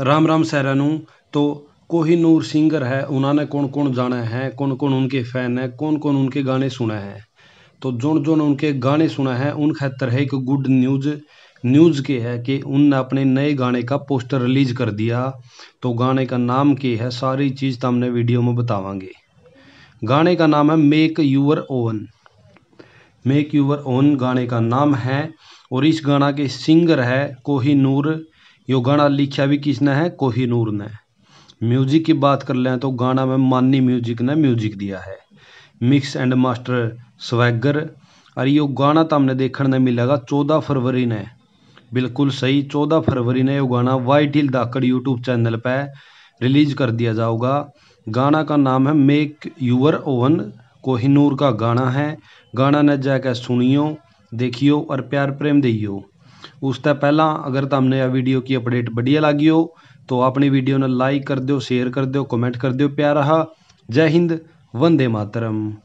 राम राम सैरानू तो कोही नूर सिंगर है उन्होंने कौन कौन जाना है कौन कौन उनके फ़ैन है कौन कौन उनके गाने सुना है तो जो जो उनके गाने सुना है उन खातर है एक गुड न्यूज़ न्यूज़ के है कि उनने अपने नए गाने का पोस्टर रिलीज कर दिया तो गाने का नाम के है सारी चीज़ तो हमने वीडियो में बतावांगे गाने का नाम है make your oven make your oven गाने का नाम है और इस गाना के सिंगर है नूर यो गाना लिखा भी किसने है कोहिनूर ने म्यूजिक की बात कर लें तो गाना में मानी म्यूजिक ने म्यूजिक दिया है मिक्स एंड मास्टर स्वैगर और यो गाना तो हमने देखने मिलेगा चौदह फरवरी ने बिल्कुल सही चौदह फरवरी ने यो गाना White Hill Dhaakad YouTube channel पर रिलीज कर दिया जाएगा गाना का नाम है मेक यूअर ओवन कोहिनूर का गाना है गाना ने जाकर सुनियो देखियो और प्यार प्रेम दियो ਉਸ ਤੋਂ ਪਹਿਲਾਂ ਅਗਰ ਤੁਹਾਨੂੰ ਇਹ ਵੀਡੀਓ ਕੀ ਅਪਡੇਟ ਵਧੀਆ ਲੱਗੀ ਹੋ ਤਾਂ ਆਪਣੀ ਵੀਡੀਓ ਨੂੰ ਲਾਈਕ ਕਰ ਦਿਓ ਸ਼ੇਅਰ ਕਰ ਦਿਓ ਕਮੈਂਟ ਕਰ ਦਿਓ ਪਿਆਰ ਰਹਾ ਜੈ ਹਿੰਦ ਵੰਦੇ ਮਾਤਰਮ